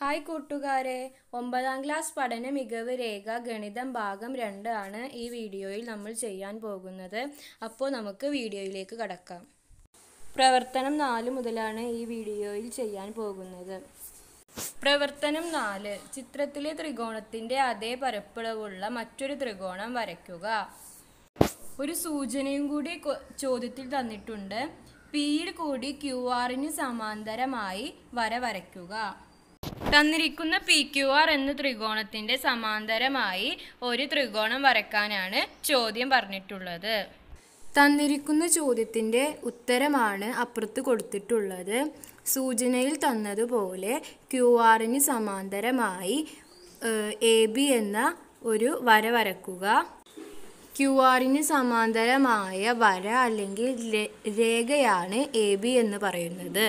hi കൂട്ടുകാരെ ഒമ്പതാം class പഠന മികവ് രേഖ ഗണിതം ഭാഗം രണ്ട് ആണ് ഈ വീഡിയോയിൽ നമ്മൾ ചെയ്യാൻ പോകുന്നത് അപ്പോൾ നമുക്ക് വീഡിയോയിലേക്ക് കടക്കാം പ്രവർത്തനം നാല് മുതലാണ് ഈ വീഡിയോയിൽ ചെയ്യാൻ പോകുന്നത് പ്രവർത്തനം നാല് ചിത്രത്തിലെ ത്രികോണത്തിൻ്റെ അതേ പരപ്പളവുള്ള മറ്റൊരു ത്രികോണം വരയ്ക്കുക ഒരു സൂചനയും കൂടി ചോദ്യത്തിൽ തന്നിട്ടുണ്ട് പിയിൽ കൂടി ക്യു ആറിന് സമാന്തരമായി വര വരയ്ക്കുക തന്നിരിക്കുന്ന പി ക്യു ആർ എന്ന ത്രികോണത്തിൻ്റെ സമാന്തരമായി ഒരു ത്രികോണം വരക്കാനാണ് ചോദ്യം പറഞ്ഞിട്ടുള്ളത് തന്നിരിക്കുന്ന ചോദ്യത്തിൻ്റെ ഉത്തരമാണ് അപ്പുറത്ത് കൊടുത്തിട്ടുള്ളത് സൂചനയിൽ തന്നതുപോലെ ക്യു ആറിന് സമാന്തരമായി എ ബി എന്ന ഒരു വര വരക്കുക ക്യു ആറിന് സമാന്തരമായ വര അല്ലെങ്കിൽ രേഖയാണ് എ ബി എന്ന് പറയുന്നത്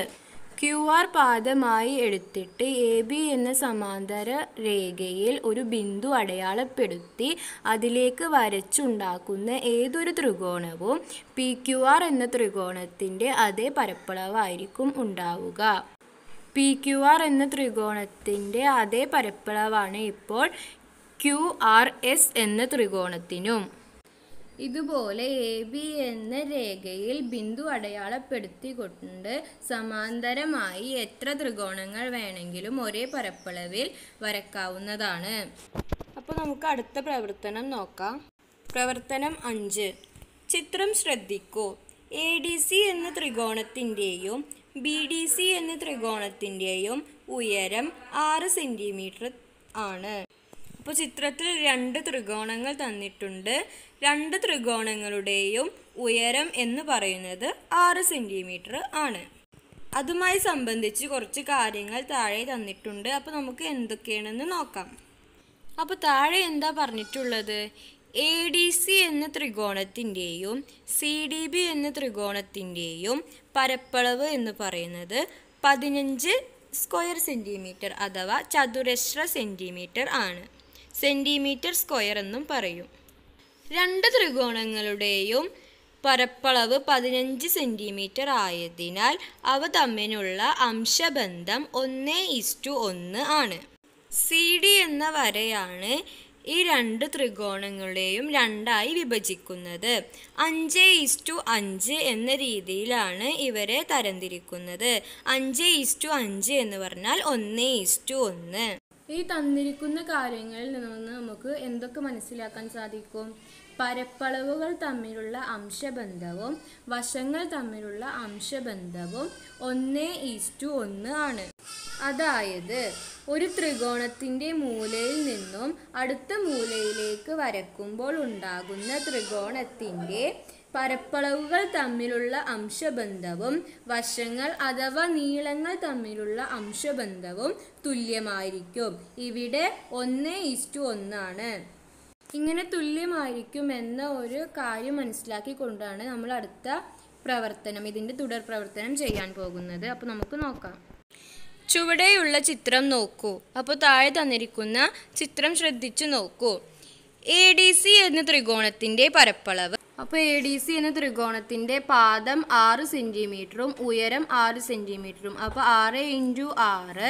ക്യു ആർ പാദമായി എടുത്തിട്ട് എ ബി എന്ന സമാന്തര രേഖയിൽ ഒരു ബിന്ദു അടയാളപ്പെടുത്തി അതിലേക്ക് വരച്ചുണ്ടാക്കുന്ന ഏതൊരു ത്രികോണവും പി ക്യു ആർ എന്ന ത്രികോണത്തിൻ്റെ അതേ പരപ്പളവായിരിക്കും ഉണ്ടാവുക പി ക്യു ആർ എന്ന ത്രികോണത്തിൻ്റെ അതേ പരപ്പളവാണ് ഇപ്പോൾ ക്യു ആർ എസ് എന്ന ത്രികോണത്തിനും ഇതുപോലെ എ ബി എന്ന രേഖയിൽ ബിന്ദു അടയാളപ്പെടുത്തിക്കൊണ്ട് സമാന്തരമായി എത്ര ത്രികോണങ്ങൾ വേണമെങ്കിലും ഒരേ പരപ്പളവിൽ വരക്കാവുന്നതാണ് അപ്പോൾ നമുക്ക് അടുത്ത പ്രവർത്തനം നോക്കാം പ്രവർത്തനം അഞ്ച് ചിത്രം ശ്രദ്ധിക്കൂ എ ഡി സി എന്ന ത്രികോണത്തിൻ്റെയും ബി ഡി സി എന്ന ത്രികോണത്തിൻ്റെയും ഉയരം ആറ് സെൻറ്റിമീറ്റർ ആണ് അപ്പോൾ ചിത്രത്തിൽ രണ്ട് ത്രികോണങ്ങൾ തന്നിട്ടുണ്ട് രണ്ട് ത്രികോണങ്ങളുടെയും ഉയരം എന്ന് പറയുന്നത് ആറ് സെൻറ്റിമീറ്റർ ആണ് അതുമായി സംബന്ധിച്ച് കുറച്ച് കാര്യങ്ങൾ താഴെ തന്നിട്ടുണ്ട് അപ്പോൾ നമുക്ക് എന്തൊക്കെയാണെന്ന് നോക്കാം അപ്പോൾ താഴെ എന്താ പറഞ്ഞിട്ടുള്ളത് എ ഡി സി എന്ന ത്രികോണത്തിൻ്റെയും സി ഡി ബി എന്ന ത്രികോണത്തിൻ്റെയും പരപ്പളവ് എന്ന് പറയുന്നത് പതിനഞ്ച് സ്ക്വയർ സെൻറ്റിമീറ്റർ അഥവാ ചതുരശ്ര സെൻറ്റിമീറ്റർ ആണ് സെൻറ്റിമീറ്റർ സ്ക്വയർ എന്നും പറയും രണ്ട് ത്രികോണങ്ങളുടെയും പരപ്പളവ് പതിനഞ്ച് സെൻറ്റിമീറ്റർ ആയതിനാൽ അവ തമ്മിലുള്ള അംശബന്ധം ഒന്ന് ഇസ്റ്റു ഒന്ന് ആണ് സി ഡി എന്ന വരയാണ് ഈ രണ്ട് ത്രികോണങ്ങളെയും രണ്ടായി വിഭജിക്കുന്നത് അഞ്ച് ഇസ്റ്റു അഞ്ച് എന്ന രീതിയിലാണ് ഇവരെ തരംതിരിക്കുന്നത് അഞ്ച് ഇസ്റ്റു അഞ്ച് എന്ന് പറഞ്ഞാൽ ഒന്ന് ഇസ്റ്റു ഒന്ന് ഈ തന്നിരിക്കുന്ന കാര്യങ്ങളിൽ നിന്ന് നമുക്ക് എന്തൊക്കെ മനസ്സിലാക്കാൻ സാധിക്കും പരപ്പളവുകൾ തമ്മിലുള്ള അംശബന്ധവും വശങ്ങൾ തമ്മിലുള്ള അംശബന്ധവും ഒന്ന് ഈസ്റ്റു ഒന്ന് ആണ് അതായത് ഒരു ത്രികോണത്തിൻ്റെ മൂലയിൽ നിന്നും അടുത്ത മൂലയിലേക്ക് വരക്കുമ്പോൾ ഉണ്ടാകുന്ന ത്രികോണത്തിൻ്റെ പരപ്പളവുകൾ തമ്മിലുള്ള അംശബന്ധവും വശങ്ങൾ അഥവാ നീളങ്ങൾ തമ്മിലുള്ള അംശബന്ധവും തുല്യമായിരിക്കും ഇവിടെ ഒന്ന് ഈസ്റ്റു ഒന്നാണ് ഇങ്ങനെ തുല്യമായിരിക്കും എന്ന ഒരു കാര്യം മനസ്സിലാക്കി കൊണ്ടാണ് നമ്മൾ അടുത്ത പ്രവർത്തനം ഇതിൻ്റെ തുടർ പ്രവർത്തനം ചെയ്യാൻ പോകുന്നത് അപ്പോൾ നമുക്ക് നോക്കാം ചുവടെയുള്ള ചിത്രം നോക്കൂ അപ്പോൾ താഴെ തന്നിരിക്കുന്ന ചിത്രം ശ്രദ്ധിച്ചു നോക്കൂ എ ഡി സി എന്ന ത്രികോണത്തിൻ്റെ പരപ്പളവ് അപ്പോൾ എ ഡി സി എന്ന ത്രികോണത്തിൻ്റെ പാദം ആറ് സെൻറ്റിമീറ്ററും ഉയരം ആറ് സെൻറ്റിമീറ്ററും അപ്പോൾ ആറ് ഇൻറ്റു ആറ്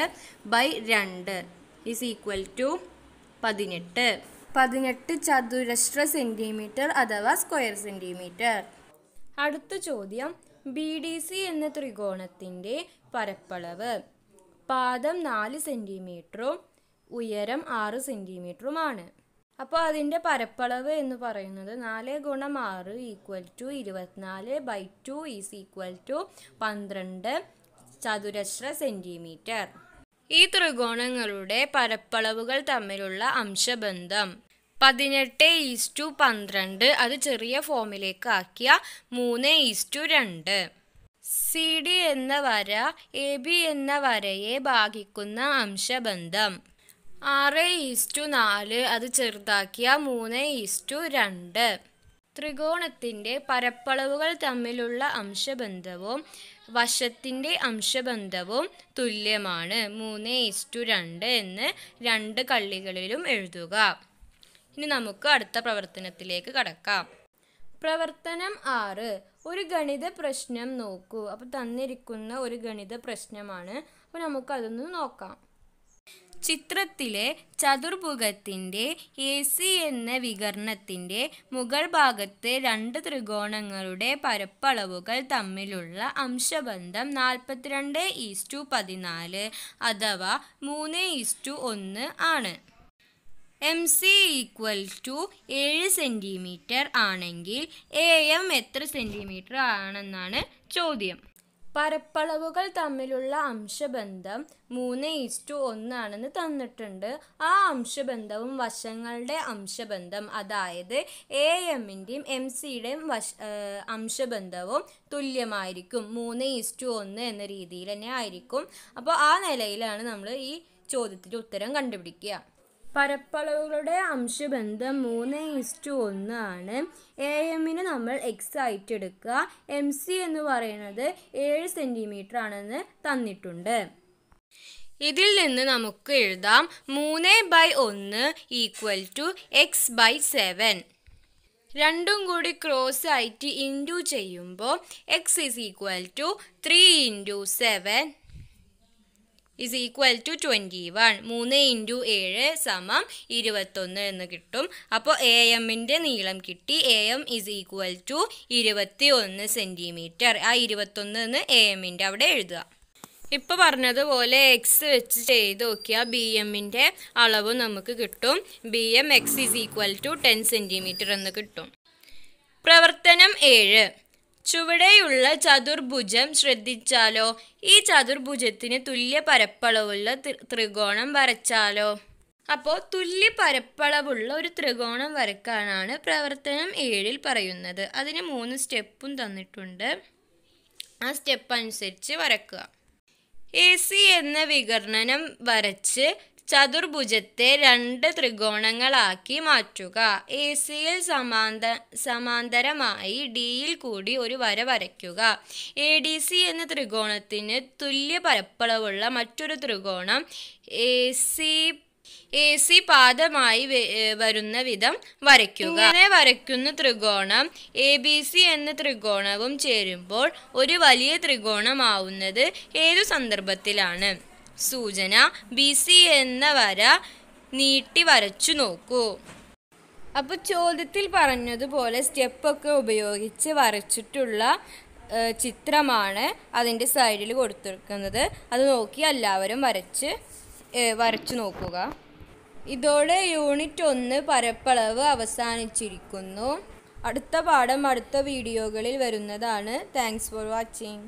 ബൈ രണ്ട് ഇസ് ഈക്വൽ ടു പതിനെട്ട് പതിനെട്ട് ചതുരശ്ര സെൻറ്റിമീറ്റർ അഥവാ സ്ക്വയർ സെൻറ്റിമീറ്റർ അടുത്ത ചോദ്യം ബി ഡി സി എന്ന ത്രികോണത്തിൻ്റെ പരപ്പളവ് പാദം നാല് സെൻറ്റിമീറ്ററും ഉയരം ആറ് സെൻറ്റിമീറ്ററുമാണ് അപ്പോൾ അതിൻ്റെ പരപ്പളവ് എന്ന് പറയുന്നത് നാല് ഗുണം ആറ് ഈക്വൽ ടു ഇരുപത്തിനാല് by two is equal to പന്ത്രണ്ട് ചതുരശ്ര സെൻറ്റിമീറ്റർ ഈ ത്രികോണങ്ങളുടെ പരപ്പളവുകൾ തമ്മിലുള്ള അംശബന്ധം പതിനെട്ട് ഈസ് ടു പന്ത്രണ്ട് അത് ചെറിയ ഫോമിലേക്ക് ആക്കിയ മൂന്ന് ടു രണ്ട് സി ഡി എന്ന വര എ ബി എന്ന വരയെ ഭാഗിക്കുന്ന അംശബന്ധം ആറ് ഈസ്റ്റു നാല് അത് ചെറുതാക്കിയ മൂന്ന് ഈസ്റ്റു രണ്ട് ത്രികോണത്തിൻ്റെ പരപ്പളവുകൾ തമ്മിലുള്ള അംശബന്ധവും വശത്തിൻ്റെ അംശബന്ധവും തുല്യമാണ് മൂന്ന് ഇസ്റ്റു രണ്ട് എന്ന് രണ്ട് കള്ളികളിലും എഴുതുക ഇനി നമുക്ക് അടുത്ത പ്രവർത്തനത്തിലേക്ക് കടക്കാം പ്രവർത്തനം ആറ് ഒരു ഗണിത പ്രശ്നം നോക്കൂ അപ്പോൾ തന്നിരിക്കുന്ന ഒരു ഗണിത പ്രശ്നമാണ് അപ്പോൾ നമുക്കതൊന്ന് നോക്കാം ചിത്രത്തിലെ ചതുർഭുജത്തിന്റെ എ സി എന്ന വികരണത്തിൻ്റെ മുകൾ ഭാഗത്ത് രണ്ട് ത്രികോണങ്ങളുടെ പരപ്പളവുകൾ തമ്മിലുള്ള അംശബന്ധം നാൽപ്പത്തിരണ്ട് ഈസ്റ്റു പതിനാല് അഥവാ മൂന്ന് ഈസ്റ്റു ഒന്ന് ആണ് എം സി ഈക്വൽ ടു ഏഴ് സെൻറ്റിമീറ്റർ ആണെങ്കിൽ എ എം എത്ര സെൻറ്റിമീറ്റർ ആണെന്നാണ് ചോദ്യം പരപ്പളവുകൾ തമ്മിലുള്ള അംശബന്ധം മൂന്ന് ഈസ്റ്റു ഒന്നാണെന്ന് തന്നിട്ടുണ്ട് ആ അംശബന്ധവും വശങ്ങളുടെ അംശബന്ധം അതായത് എ എമ്മിൻ്റെയും എം സിയുടെയും വശ അംശബന്ധവും തുല്യമായിരിക്കും മൂന്ന് ഈസ്റ്റു ഒന്ന് എന്ന രീതിയിൽ തന്നെ ആയിരിക്കും അപ്പോൾ ആ നിലയിലാണ് നമ്മൾ ഈ ചോദ്യത്തിൻ്റെ ഉത്തരം കണ്ടുപിടിക്കുക പരപ്പളവുകളുടെ അംശബന്ധം മൂന്ന് ഇസ്റ്റു ഒന്ന് ആണ് എ എമ്മിന് നമ്മൾ എക്സ് ആയിട്ട് എടുക്കുക എം സി എന്ന് പറയുന്നത് ഏഴ് സെൻറ്റിമീറ്റർ ആണെന്ന് തന്നിട്ടുണ്ട് ഇതിൽ നിന്ന് നമുക്ക് എഴുതാം മൂന്ന് ബൈ ഒന്ന് equal to x by seven രണ്ടും കൂടി ക്രോസ് ആയിട്ട് ഇൻറ്റു ചെയ്യുമ്പോൾ x is equal to three into seven is equal to twenty one മൂന്ന് ഇൻറ്റു ഏഴ് സമം ഇരുപത്തൊന്ന് എന്ന് കിട്ടും അപ്പോൾ എ എമ്മിൻ്റെ നീളം കിട്ടി A M is equal to ഇരുപത്തി ഒന്ന് സെൻറ്റിമീറ്റർ ആ ഇരുപത്തൊന്ന് എന്ന് എ എമ്മിൻ്റെ അവിടെ എഴുതുക ഇപ്പൊ പറഞ്ഞതുപോലെ എക്സ് വെച്ച് ചെയ്ത് നോക്കിയാൽ ബി എമ്മിൻ്റെ അളവ് നമുക്ക് കിട്ടും B M X is equal to ten centimetre എന്ന് കിട്ടും പ്രവർത്തനം ഏഴ് ചുവടെയുള്ള ചതുർഭുജം ശ്രദ്ധിച്ചാലോ ഈ ചതുർഭുജത്തിന് തുല്യ പരപ്പളവുള്ള ത്രികോണം വരച്ചാലോ അപ്പോൾ തുല്യ പരപ്പളവുള്ള ഒരു ത്രികോണം വരക്കാനാണ് പ്രവർത്തനം ഏഴിൽ പറയുന്നത് അതിന് മൂന്ന് സ്റ്റെപ്പും തന്നിട്ടുണ്ട് ആ സ്റ്റെപ്പ് അനുസരിച്ച് വരക്കുക എ സി എന്ന വികർണനം വരച്ച് ചതുർഭുജത്തെ രണ്ട് ത്രികോണങ്ങളാക്കി മാറ്റുക എ സിയിൽ സമാന്ത സമാന്തരമായി ഡിയിൽ കൂടി ഒരു വര വരയ്ക്കുക എ ഡി സി എന്ന ത്രികോണത്തിന് തുല്യ പരപ്പളവുള്ള മറ്റൊരു ത്രികോണം എ സി എ സി പാദമായി വരുന്ന വിധം വരയ്ക്കുക ഇങ്ങനെ വരയ്ക്കുന്ന ത്രികോണം എ ബി സി എന്ന ത്രികോണവും ചേരുമ്പോൾ ഒരു വലിയ ത്രികോണമാവുന്നത് ഏതു സന്ദർഭത്തിലാണ് സൂചന ബി സി എന്ന വര നീട്ടി വരച്ചു നോക്കൂ അപ്പോൾ ചോദ്യത്തിൽ പറഞ്ഞതുപോലെ സ്റ്റെപ്പൊക്കെ ഉപയോഗിച്ച് വരച്ചിട്ടുള്ള ചിത്രമാണ് അതിൻ്റെ സൈഡിൽ കൊടുത്തിരിക്കുന്നത് അത് നോക്കി എല്ലാവരും വരച്ച് വരച്ചു നോക്കുക ഇതോടെ യൂണിറ്റ് ഒന്ന് പരപ്പളവ് അവസാനിച്ചിരിക്കുന്നു അടുത്ത പാഠം അടുത്ത വീഡിയോകളിൽ വരുന്നതാണ് താങ്ക്സ് ഫോർ വാച്ചിങ്